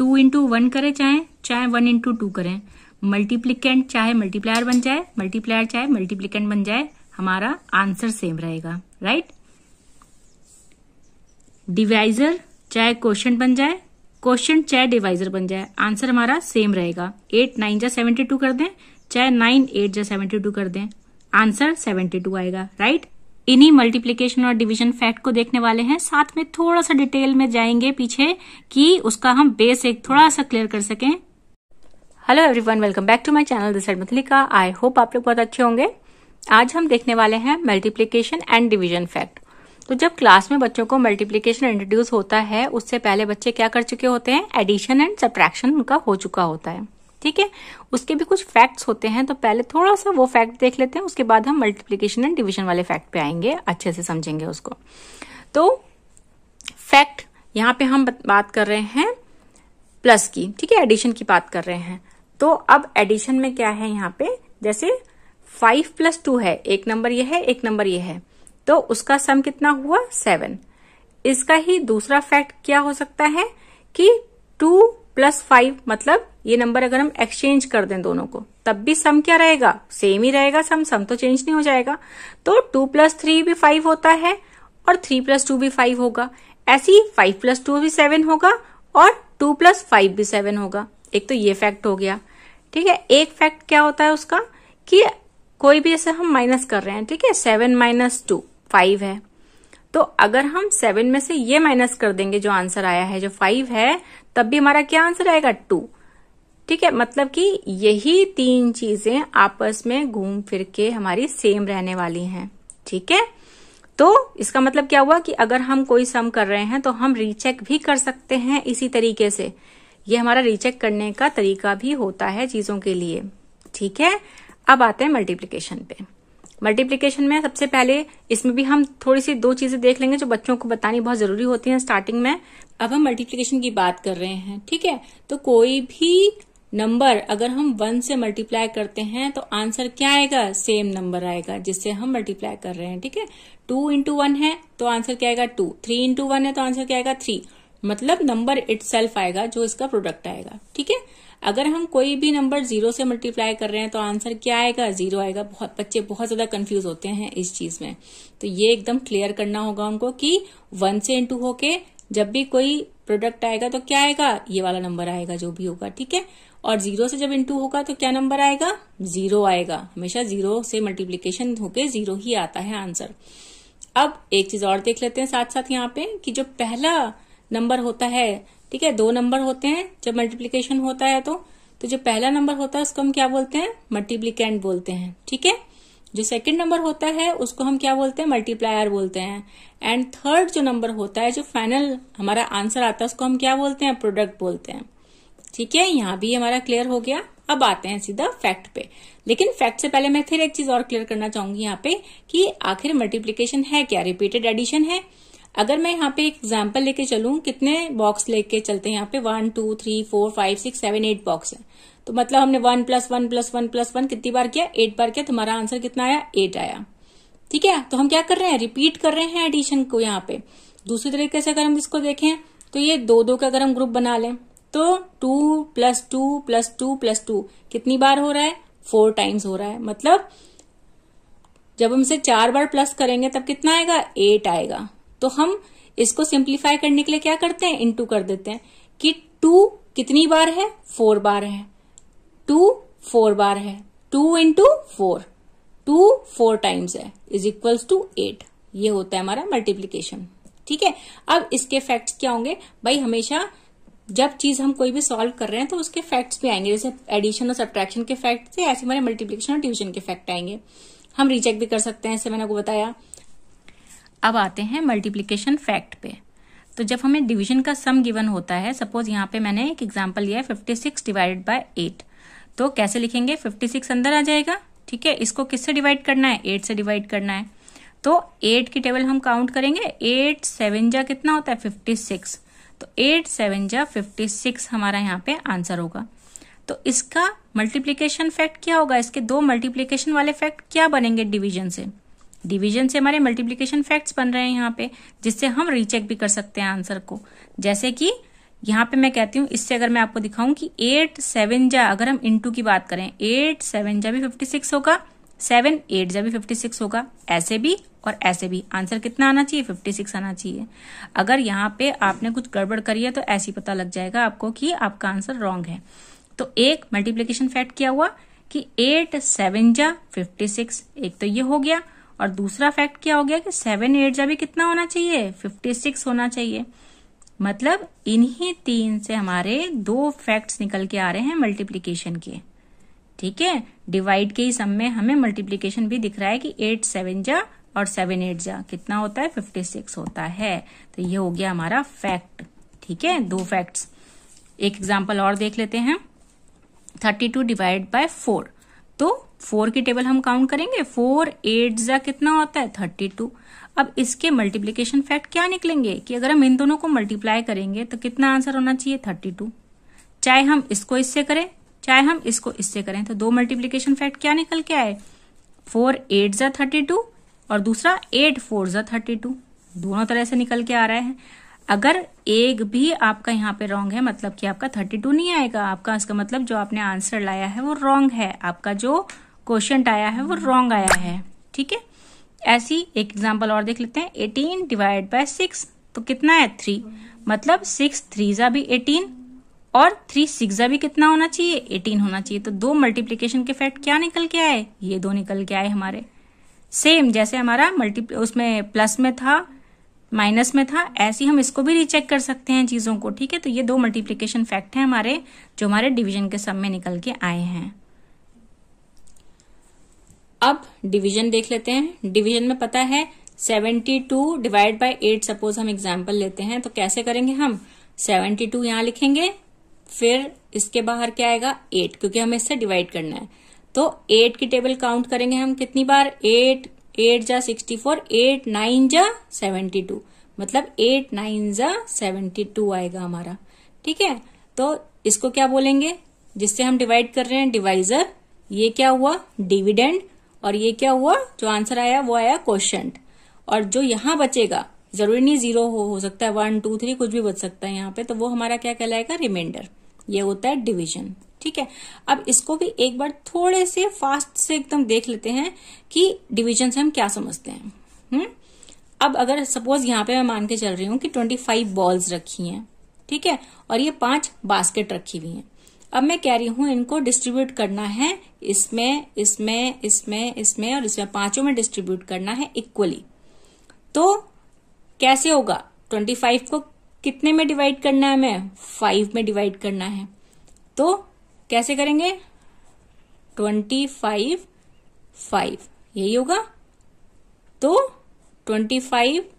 Two into one करें चाहे चाहे वन इंटू टू करें मल्टीप्लीकेंट चाहे मल्टीप्लायर बन जाए मल्टीप्लायर चाहे मल्टीप्लीकेंट बन जाए हमारा आंसर सेम रहेगा राइट डिवाइजर चाहे क्वेश्चन बन जाए क्वेश्चन चाहे डिवाइजर बन जाए आंसर हमारा सेम रहेगा एट नाइन जा सेवेंटी टू कर दें चाहे नाइन एट जा सेवेंटी टू कर दें आंसर सेवेंटी टू आएगा राइट इन्हीं मल्टीप्लीकेशन और डिवीजन फैक्ट को देखने वाले हैं साथ में थोड़ा सा डिटेल में जाएंगे पीछे कि उसका हम बेस एक थोड़ा सा क्लियर कर सकें hello everyone welcome back to my channel दिसर का आई होप आप लोग बहुत अच्छे होंगे आज हम देखने वाले हैं मल्टीप्लीकेशन एंड डिवीजन फैक्ट तो जब क्लास में बच्चों को मल्टीप्लीकेशन इंट्रोड्यूस होता है उससे पहले बच्चे क्या कर चुके होते हैं एडिशन एंड सब्ट्रैक्शन उनका हो चुका होता है ठीक है उसके भी कुछ फैक्ट्स होते हैं तो पहले थोड़ा सा वो फैक्ट देख लेते हैं उसके बाद हम मल्टीप्लीकेशन एंड डिविजन वाले फैक्ट पे आएंगे अच्छे से समझेंगे उसको तो फैक्ट यहाँ पे हम बात कर रहे हैं प्लस की ठीक है एडिशन की बात कर रहे हैं तो अब एडिशन में क्या है यहाँ पे जैसे फाइव प्लस टू है एक नंबर ये है एक नंबर ये है तो उसका सम कितना हुआ सेवन इसका ही दूसरा फैक्ट क्या हो सकता है कि टू प्लस फाइव मतलब ये नंबर अगर हम एक्सचेंज कर दें दोनों को तब भी सम क्या रहेगा सेम ही रहेगा सम सम तो चेंज नहीं हो जाएगा तो टू प्लस थ्री भी फाइव होता है और थ्री प्लस टू भी फाइव होगा ऐसी फाइव प्लस टू भी सेवन होगा और टू प्लस फाइव भी सेवन होगा एक तो ये फैक्ट हो गया ठीक है एक फैक्ट क्या होता है उसका कि कोई भी ऐसे हम माइनस कर रहे हैं ठीक है सेवन माइनस टू फाइव है तो अगर हम सेवन में से ये माइनस कर देंगे जो आंसर आया है जो फाइव है तब भी हमारा क्या आंसर आएगा टू ठीक है मतलब कि यही तीन चीजें आपस में घूम फिर के हमारी सेम रहने वाली हैं ठीक है तो इसका मतलब क्या हुआ कि अगर हम कोई सम कर रहे हैं तो हम रीचेक भी कर सकते हैं इसी तरीके से ये हमारा रीचेक करने का तरीका भी होता है चीजों के लिए ठीक है अब आते हैं मल्टीप्लीकेशन पे मल्टीप्लीकेशन में सबसे पहले इसमें भी हम थोड़ी सी दो चीजें देख लेंगे जो बच्चों को बतानी बहुत जरूरी होती है स्टार्टिंग में अब हम मल्टीप्लीकेशन की बात कर रहे हैं ठीक है तो कोई भी नंबर अगर हम वन से मल्टीप्लाई करते हैं तो आंसर क्या आएगा सेम नंबर आएगा जिससे हम मल्टीप्लाई कर रहे हैं ठीक है टू इंटू वन है तो आंसर क्या आएगा टू थ्री इंटू वन है तो आंसर क्या आएगा थ्री मतलब नंबर इट आएगा जो इसका प्रोडक्ट आएगा ठीक है अगर हम कोई भी नंबर जीरो से मल्टीप्लाई कर रहे हैं तो आंसर क्या आएगा जीरो आएगा बहुत बच्चे बहुत ज्यादा कंफ्यूज होते हैं इस चीज में तो ये एकदम क्लियर करना होगा उनको कि वन से इंटू होके जब भी कोई प्रोडक्ट आएगा तो क्या आएगा ये वाला नंबर आएगा जो भी होगा ठीक है और जीरो से जब इंटू होगा तो क्या नंबर आएगा जीरो आएगा हमेशा जीरो से मल्टीप्लीकेशन होके जीरो ही आता है आंसर अब एक चीज और देख लेते हैं साथ साथ यहाँ पे कि जो पहला नंबर होता है ठीक है दो नंबर होते हैं जब मल्टीप्लीकेशन होता है तो तो जो पहला नंबर होता है उसको हम क्या बोलते हैं मल्टीप्लीकेंट बोलते हैं ठीक है जो सेकंड नंबर होता है उसको हम क्या बोलते हैं मल्टीप्लायर बोलते हैं एंड थर्ड जो नंबर होता है जो फाइनल हमारा आंसर आता है उसको हम क्या बोलते हैं प्रोडक्ट बोलते हैं ठीक है यहाँ भी हमारा क्लियर हो गया अब आते हैं सीधा फैक्ट पे लेकिन फैक्ट से पहले मैं फिर एक चीज और क्लियर करना चाहूंगी यहाँ पे कि आखिर मल्टीप्लीकेशन है क्या रिपीटेड एडिशन है अगर मैं यहाँ पे एक एग्जाम्पल लेके चलू कितने बॉक्स लेके चलते हैं यहाँ पे one two three four five six seven eight box है तो मतलब हमने one plus one plus one plus one कितनी बार किया एट बार किया तुम्हारा तो आंसर कितना आया एट आया ठीक है तो हम क्या कर रहे हैं रिपीट कर रहे हैं एडिशन को यहाँ पे दूसरी तरीके से अगर हम इसको देखें तो ये दो दो का अगर हम ग्रुप बना लें तो two plus two plus two plus two कितनी बार हो रहा है फोर टाइम्स हो रहा है मतलब जब हम इसे चार बार प्लस करेंगे तब कितना आएगा एट आएगा तो हम इसको सिंप्लीफाई करने के लिए क्या करते हैं इंटू कर देते हैं कि टू कितनी बार है फोर बार है टू फोर बार है two into four two four times है इज इक्वल्स टू एट ये होता है हमारा मल्टीप्लीकेशन ठीक है अब इसके फैक्ट्स क्या होंगे भाई हमेशा जब चीज हम कोई भी सॉल्व कर रहे हैं तो उसके फैक्ट्स भी आएंगे जैसे एडिशन और सब्ट्रैक्शन के फैक्ट से ऐसे हमारे मल्टीप्लीकेशन और ट्यूशन के फैक्ट आएंगे हम रिजेक्ट भी कर सकते हैं ऐसे मैंने आपको बताया अब आते हैं मल्टीप्लीकेशन फैक्ट पे तो जब हमें डिवीजन का सम गिवन होता है सपोज यहाँ पे मैंने एक एग्जाम्पल लिया है fifty six divided by eight तो कैसे लिखेंगे फिफ्टी सिक्स अंदर आ जाएगा ठीक है इसको किससे डिवाइड करना है एट से डिवाइड करना है तो एट की टेबल हम काउंट करेंगे एट सेवन जा कितना होता है फिफ्टी सिक्स तो एट सेवन जा फिफ्टी सिक्स हमारा यहाँ पे आंसर होगा तो इसका मल्टीप्लीकेशन फैक्ट क्या होगा इसके दो मल्टीप्लीकेशन वाले फैक्ट क्या बनेंगे डिवीजन से डिवीजन से हमारे मल्टीप्लीकेशन फैक्ट्स बन रहे हैं यहाँ पे जिससे हम रीचेक भी कर सकते हैं आंसर को जैसे कि यहाँ पे मैं कहती हूँ इससे अगर मैं आपको दिखाऊं कि एट सेवन जा अगर हम इंटू की बात करें एट सेवन जा भी फिफ्टी सिक्स होगा सेवन एट जा भी फिफ्टी सिक्स होगा ऐसे भी और ऐसे भी आंसर कितना आना चाहिए फिफ्टी सिक्स आना चाहिए अगर यहाँ पे आपने कुछ गड़बड़ करी है तो ऐसे पता लग जाएगा आपको कि आपका आंसर रॉन्ग है तो एक मल्टीप्लीकेशन फैक्ट क्या हुआ कि एट सेवन जा फिफ्टी सिक्स एक तो ये हो गया और दूसरा फैक्ट क्या हो गया कि सेवन एट जा भी कितना होना चाहिए फिफ्टी सिक्स होना चाहिए मतलब इन्हीं तीन से हमारे दो फैक्ट्स निकल के आ रहे हैं मल्टीप्लीकेशन के ठीक है डिवाइड के ही सम में हमें मल्टीप्लीकेशन भी दिख रहा है कि एट सेवन जा और सेवन एट जा कितना होता है फिफ्टी सिक्स होता है तो ये हो गया हमारा फैक्ट ठीक है दो फैक्ट्स एक एग्जाम्पल और देख लेते हैं thirty two divide by four तो फोर की टेबल हम काउंट करेंगे फोर एट जा कितना होता है थर्टी टू अब इसके मल्टीप्लीकेशन फैक्ट क्या निकलेंगे कि अगर हम इन दोनों को मल्टीप्लाई करेंगे तो कितना आंसर होना चाहिए थर्टी टू चाहे हम इसको इससे करें चाहे हम इसको इससे करें तो दो मल्टीप्लीकेशन फैक्ट क्या निकल के आए फोर एट जा थर्टी टू और दूसरा एट फोर ज थर्टी टू दोनों तरह से निकल के आ रहे हैं अगर एक भी आपका यहाँ पे रॉन्ग है मतलब कि आपका थर्टी टू नहीं आएगा आपका इसका मतलब जो आपने आंसर लाया है वो रॉन्ग है आपका जो क्वेश्चन आया है वो रॉन्ग आया है ठीक है ऐसी एक एग्जाम्पल और देख लेते हैं एटीन डिवाइड बाय सिक्स तो कितना है थ्री मतलब सिक्स थ्री जा भी एटीन और थ्री सिक्स जा भी कितना होना चाहिए एटीन होना चाहिए तो दो मल्टीप्लीकेशन के फैक्ट क्या निकल के आए ये दो निकल के आए हमारे सेम जैसे हमारा मल्टी उसमें प्लस में था माइनस में था ऐसे हम इसको भी रिचेक कर सकते हैं चीजों को ठीक है तो ये दो मल्टीप्लीकेशन फैक्ट है हमारे जो हमारे डिविजन के सब में निकल के आए हैं अब डिवीजन देख लेते हैं डिवीजन में पता है 72 डिवाइड बाय 8 सपोज हम एग्जाम्पल लेते हैं तो कैसे करेंगे हम 72 टू यहां लिखेंगे फिर इसके बाहर क्या आएगा 8 क्योंकि हमें इससे डिवाइड करना है तो एट की टेबल काउंट करेंगे हम कितनी बार एट एट जा सिक्सटी फोर एट नाइन जा सेवेंटी टू मतलब एट नाइन जा सेवेंटी टू आएगा हमारा ठीक है तो इसको क्या बोलेंगे जिससे हम डिवाइड कर रहे हैं डिवाइजर ये क्या हुआ डिविडेंड और ये क्या हुआ जो आंसर आया वो आया क्वेश्चन और जो यहां बचेगा जरूरी नहीं जीरो हो, हो सकता है वन टू थ्री कुछ भी बच सकता है यहाँ पे तो वो हमारा क्या कहलाएगा रिमाइंडर ये होता है डिविजन ठीक है अब इसको भी एक बार थोड़े से फास्ट से एकदम देख लेते हैं कि डिवीजन से हम क्या समझते हैं हुँ? हम्म? अब अगर सपोज यहां पे मैं मान के चल रही हूं कि ट्वेंटी फाइव बॉल्स रखी हैं ठीक है और ये पांच बास्केट रखी हुई हैं अब मैं कह रही हूं इनको डिस्ट्रीब्यूट करना है इसमें इसमें इसमें इसमें और इसमें पांचों में डिस्ट्रीब्यूट करना है इक्वली तो कैसे होगा ट्वेंटी को कितने में डिवाइड करना है हमें फाइव में डिवाइड करना है तो कैसे करेंगे ट्वेंटी फाइव फाइव यही होगा तो ट्वेंटी फाइव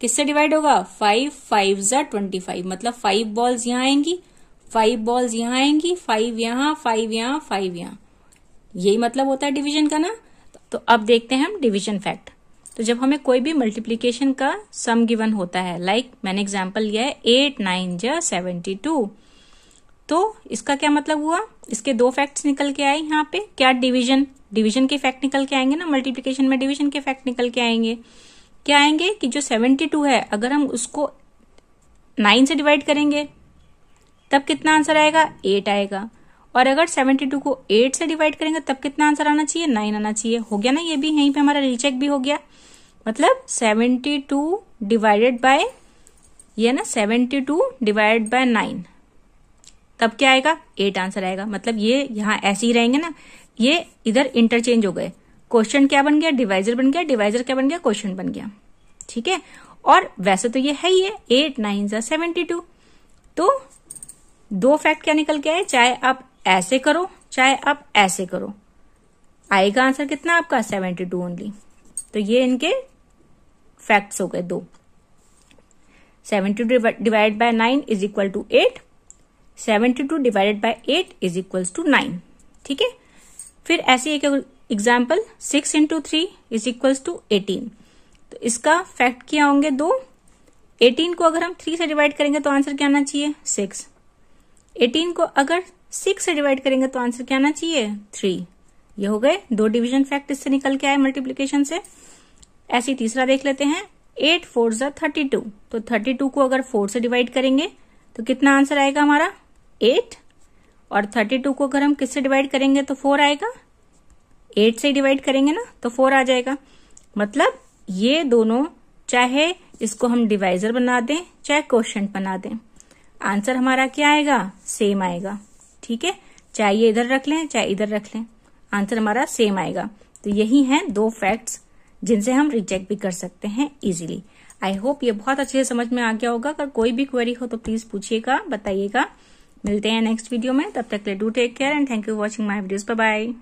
किससे डिवाइड होगा फाइव फाइव जार ट्वेंटी फाइव मतलब फाइव बॉल्स यहां आएंगी फाइव बॉल्स यहां आएंगी फाइव यहां फाइव यहां फाइव यहां यही मतलब होता है डिवीजन का ना तो अब देखते हैं हम डिवीजन फैक्ट तो जब हमें कोई भी मल्टीप्लीकेशन का सम गिवन होता है लाइक like, मैंने एग्जाम्पल लिया है एट नाइन या सेवेंटी टू तो इसका क्या मतलब हुआ इसके दो फैक्ट्स निकल के आए यहाँ पे क्या डिवीजन डिवीजन के फैक्ट निकल के आएंगे ना मल्टीप्लीकेशन में डिवीजन के फैक्ट निकल के आएंगे क्या आएंगे कि जो सेवेंटी टू है अगर हम उसको नाइन से डिवाइड करेंगे तब कितना आंसर आएगा एट आएगा और अगर सेवेंटी टू को एट से डिवाइड करेंगे तब कितना आंसर आना चाहिए नाइन आना चाहिए हो गया ना ये भी यहीं पे हमारा रिचेक भी हो गया मतलब सेवेंटी टू डिवाइडेड बाय ये ना 72 टू डिवाइडेड बाय नाइन तब क्या आएगा एट आंसर आएगा मतलब ये यहां ऐसे ही रहेंगे ना ये इधर इंटरचेंज हो गए क्वेश्चन क्या बन गया डिवाइजर बन गया डिवाइजर क्या बन गया क्वेश्चन बन गया ठीक है और वैसे तो ये है ही है एट नाइन या सेवेंटी टू तो दो फैक्ट क्या निकल के आए चाहे आप ऐसे करो चाहे आप ऐसे करो आएगा आंसर कितना आपका सेवेंटी टू ओनली तो ये इनके फैक्ट्स हो गए दो seventy two divide by nine is equal to eight seventy two divided by eight is equal to nine ठीक है फिर ऐसी एक example six into three is equal to eighteen तो इसका फैक्ट क्या होंगे दो एटीन को अगर हम थ्री से डिवाइड करेंगे तो आंसर क्या आना चाहिए सिक्स एटीन को अगर सिक्स से डिवाइड करेंगे तो आंसर क्या आना चाहिए थ्री ये हो गए दो डिवीजन फैक्ट इससे निकल के आए मल्टीप्लीकेशन से ऐसी तीसरा देख लेते हैं एट फोर जो थर्टी टू तो थर्टी टू को अगर फोर से डिवाइड करेंगे तो कितना आंसर आएगा हमारा एट और थर्टी टू को अगर हम किससे डिवाइड करेंगे तो फोर आएगा एट से डिवाइड करेंगे ना तो फोर आ जाएगा मतलब ये दोनों चाहे इसको हम डिवाइजर बना दें चाहे क्वेश्चन बना दें आंसर हमारा क्या आएगा सेम आएगा ठीक है चाहे ये इधर रख लें चाहे इधर रख लें आंसर हमारा सेम आएगा तो यही है दो फैक्ट्स जिनसे हम रिजेक्ट भी कर सकते हैं इजीली आई होप ये बहुत अच्छे से समझ में आ गया होगा अगर कोई भी क्वेरी हो तो प्लीज पूछिएगा बताइएगा मिलते हैं नेक्स्ट वीडियो में तब तक ले do take care and thank you watching my videos bye